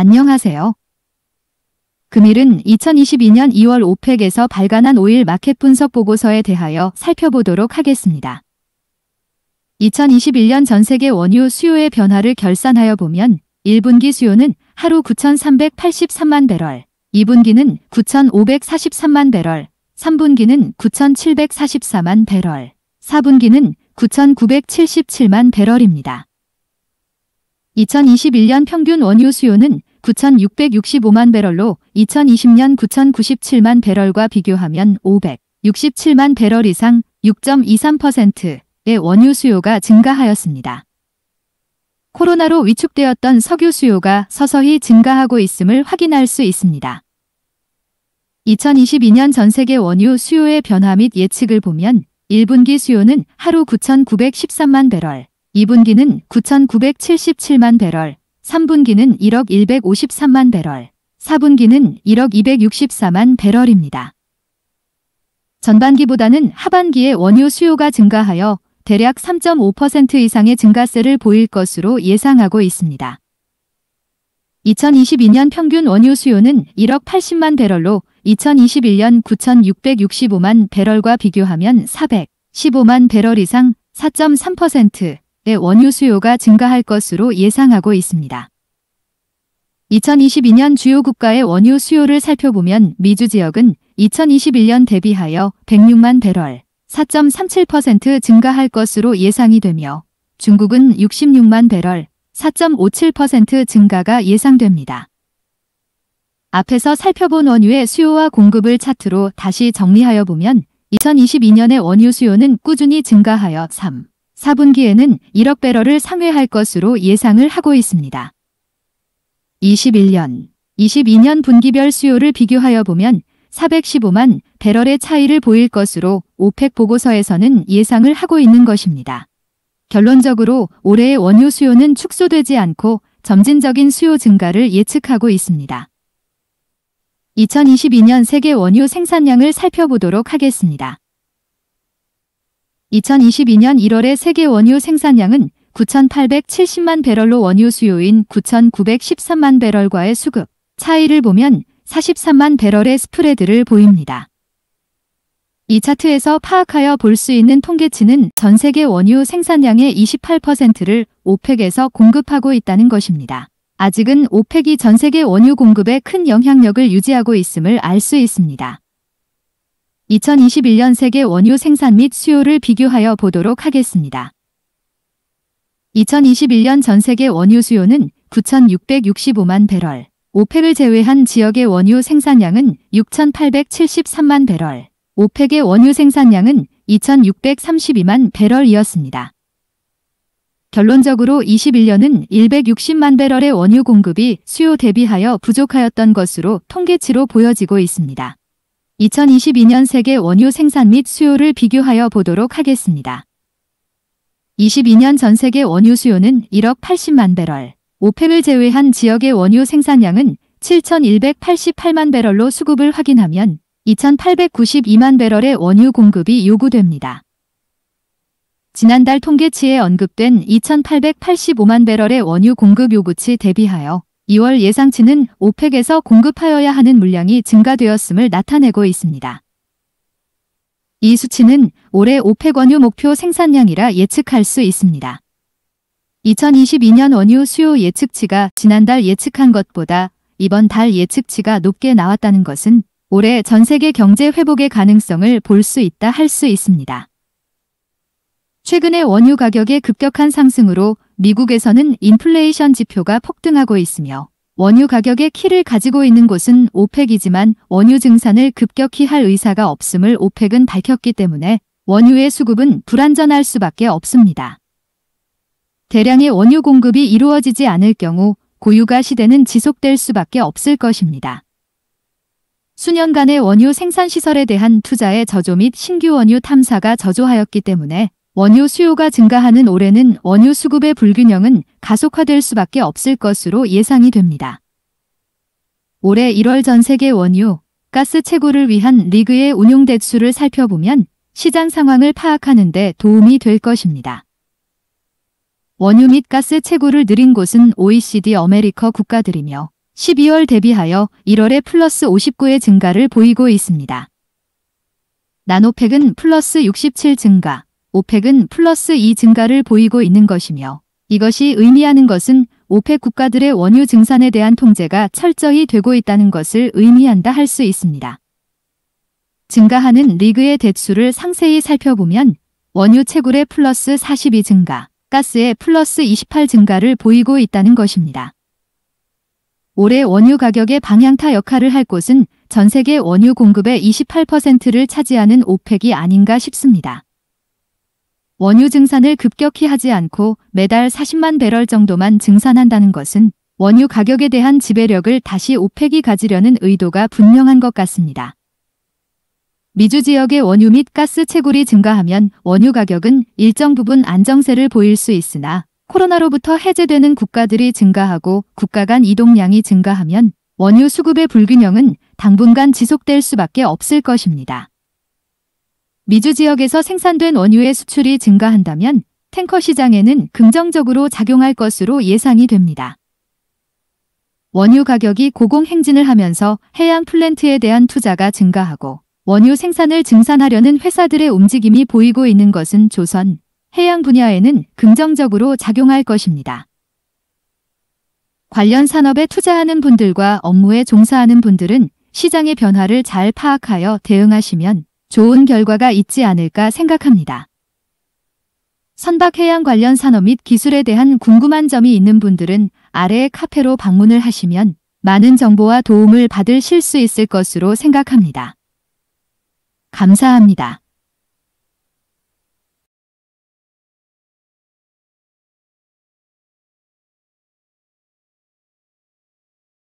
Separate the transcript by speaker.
Speaker 1: 안녕하세요. 금일은 2022년 2월 오펙에서 발간한 5일 마켓 분석 보고서에 대하여 살펴보도록 하겠습니다. 2021년 전 세계 원유 수요의 변화를 결산하여 보면 1분기 수요는 하루 9,383만 배럴, 2분기는 9,543만 배럴, 3분기는 9,744만 배럴, 4분기는 9,977만 배럴입니다. 2021년 평균 원유 수요는 9,665만 배럴로 2020년 9,097만 배럴과 비교하면 567만 배럴 이상 6.23%의 원유 수요가 증가하였습니다. 코로나로 위축되었던 석유 수요가 서서히 증가하고 있음을 확인할 수 있습니다. 2022년 전 세계 원유 수요의 변화 및 예측을 보면 1분기 수요는 하루 9,913만 배럴, 2분기는 9,977만 배럴, 3분기는 1억 153만 배럴, 4분기는 1억 264만 배럴입니다. 전반기보다는 하반기에 원유 수요가 증가하여 대략 3.5% 이상의 증가세를 보일 것으로 예상하고 있습니다. 2022년 평균 원유 수요는 1억 80만 배럴로 2021년 9,665만 배럴과 비교하면 415만 배럴 이상 4.3%내 네, 원유 수요가 증가할 것으로 예상하고 있습니다. 2022년 주요 국가의 원유 수요를 살펴보면 미주 지역은 2021년 대비하여 106만 배럴, 4.37% 증가할 것으로 예상이 되며 중국은 66만 배럴, 4.57% 증가가 예상됩니다. 앞에서 살펴본 원유의 수요와 공급을 차트로 다시 정리하여 보면 2022년의 원유 수요는 꾸준히 증가하여 3. 4분기에는 1억 배럴을 상회할 것으로 예상을 하고 있습니다. 21년, 22년 분기별 수요를 비교하여 보면 415만 배럴의 차이를 보일 것으로 오펙 보고서에서는 예상을 하고 있는 것입니다. 결론적으로 올해의 원유 수요는 축소되지 않고 점진적인 수요 증가를 예측하고 있습니다. 2022년 세계 원유 생산량을 살펴보도록 하겠습니다. 2022년 1월의 세계 원유 생산량은 9,870만 배럴로 원유 수요인 9,913만 배럴과의 수급 차이를 보면 43만 배럴의 스프레드를 보입니다. 이 차트에서 파악하여 볼 수 있는 통계치는 전 세계 원유 생산량의 28%를 오펙에서 공급하고 있다는 것입니다. 아직은 오펙이 전 세계 원유 공급에 큰 영향력을 유지하고 있음을 알 수 있습니다. 2021년 세계 원유 생산 및 수요를 비교하여 보도록 하겠습니다. 2021년 전 세계 원유 수요는 9,665만 배럴, 오펙을 제외한 지역의 원유 생산량은 6,873만 배럴, 오펙의 원유 생산량은 2,632만 배럴이었습니다. 결론적으로 21년은 160만 배럴의 원유 공급이 수요 대비하여 부족하였던 것으로 통계치로 보여지고 있습니다. 2022년 세계 원유 생산 및 수요를 비교하여 보도록 하겠습니다. 22년 전 세계 원유 수요는 1억 80만 배럴, 오펙을 제외한 지역의 원유 생산량은 7,188만 배럴로 수급을 확인하면 2,892만 배럴의 원유 공급이 요구됩니다. 지난달 통계치에 언급된 2,885만 배럴의 원유 공급 요구치 대비하여 2월 예상치는 오펙에서 공급하여야 하는 물량이 증가되었음을 나타내고 있습니다. 이 수치는 올해 오펙 원유 목표 생산량이라 예측할 수 있습니다. 2022년 원유 수요 예측치가 지난달 예측한 것보다 이번 달 예측치가 높게 나왔다는 것은 올해 전 세계 경제 회복의 가능성을 볼 수 있다 할 수 있습니다. 최근의 원유 가격의 급격한 상승으로 미국에서는 인플레이션 지표가 폭등하고 있으며 원유 가격의 키를 가지고 있는 곳은 오펙이지만 원유 증산을 급격히 할 의사가 없음을 오펙은 밝혔기 때문에 원유의 수급은 불안전할 수밖에 없습니다. 대량의 원유 공급이 이루어지지 않을 경우 고유가 시대는 지속될 수밖에 없을 것입니다. 수년간의 원유 생산 시설에 대한 투자의 저조 및 신규 원유 탐사가 저조하였기 때문에 원유 수요가 증가하는 올해는 원유 수급의 불균형은 가속화될 수밖에 없을 것으로 예상이 됩니다. 올해 1월 전 세계 원유, 가스 채굴을 위한 리그의 운용 대출을 살펴보면 시장 상황을 파악하는 데 도움이 될 것입니다. 원유 및 가스 채굴을 늘린 곳은 OECD 어메리카 국가들이며 12월 대비하여 1월에 플러스 59의 증가를 보이고 있습니다. 나노팩은 플러스 67 증가, 오펙은 플러스 2 증가를 보이고 있는 것이며 이것이 의미하는 것은 오펙 국가들의 원유 증산에 대한 통제가 철저히 되고 있다는 것을 의미한다 할 수 있습니다. 증가하는 리그의 대출을 상세히 살펴보면 원유 채굴의 플러스 42 증가, 가스의 플러스 28 증가를 보이고 있다는 것입니다. 올해 원유 가격의 방향타 역할을 할 곳은 전 세계 원유 공급의 28%를 차지하는 오펙이 아닌가 싶습니다. 원유 증산을 급격히 하지 않고 매달 40만 배럴 정도만 증산한다는 것은 원유 가격에 대한 지배력을 다시 오펙이 가지려는 의도가 분명한 것 같습니다. 미주 지역의 원유 및 가스 채굴이 증가하면 원유 가격은 일정 부분 안정세를 보일 수 있으나 코로나로부터 해제되는 국가들이 증가하고 국가 간 이동량이 증가하면 원유 수급의 불균형은 당분간 지속될 수밖에 없을 것입니다. 미주 지역에서 생산된 원유의 수출이 증가한다면 탱커 시장에는 긍정적으로 작용할 것으로 예상이 됩니다. 원유 가격이 고공 행진을 하면서 해양 플랜트에 대한 투자가 증가하고 원유 생산을 증산하려는 회사들의 움직임이 보이고 있는 것은 조선, 해양 분야에는 긍정적으로 작용할 것입니다. 관련 산업에 투자하는 분들과 업무에 종사하는 분들은 시장의 변화를 잘 파악하여 대응하시면 좋은 결과가 있지 않을까 생각합니다. 선박해양 관련 산업 및 기술에 대한 궁금한 점이 있는 분들은 아래 카페로 방문을 하시면 많은 정보와 도움을 받으실 수 있을 것으로 생각합니다. 감사합니다.